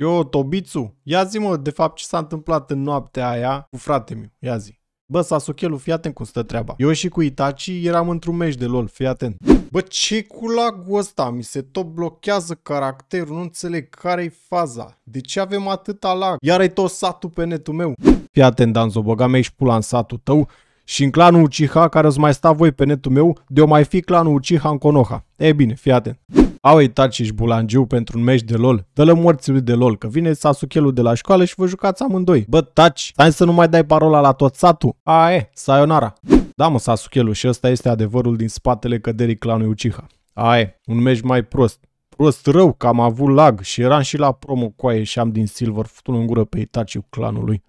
Eu, Tobițu, ia zi mă, de fapt, ce s-a întâmplat în noaptea aia cu fratele meu, ia zi. Bă, Sasuchelu, fii atent cum stă treaba. Eu și cu Itachi eram într-un meci de LOL, fii atent. Bă, ce cu lagul ăsta? Mi se tot blochează caracterul, nu înțeleg care-i faza. De ce avem atâta lag? Iar ai tot satul pe netul meu. Fii atent, Danzo, băga mea și pula în satul tău și în clanul Uchiha, care îți mai sta voi pe netul meu, de o mai fi clanul Uchiha în Konoha. E bine, fii atent au uitat și bulangiu pentru un meci de LOL, dă-l morții de LOL, că vine Sasuchelul de la școală și vă jucați amândoi. Bă, taci, stai să nu mai dai parola la tot satul. A, e, saionara. Da, mă, Sasuchelul, și ăsta este adevărul din spatele căderii clanului Uchiha. A, e, un meci mai prost. Prost rău că am avut lag și eram și la promo coaie și am din Silver futun în gură pe Itaciu clanului.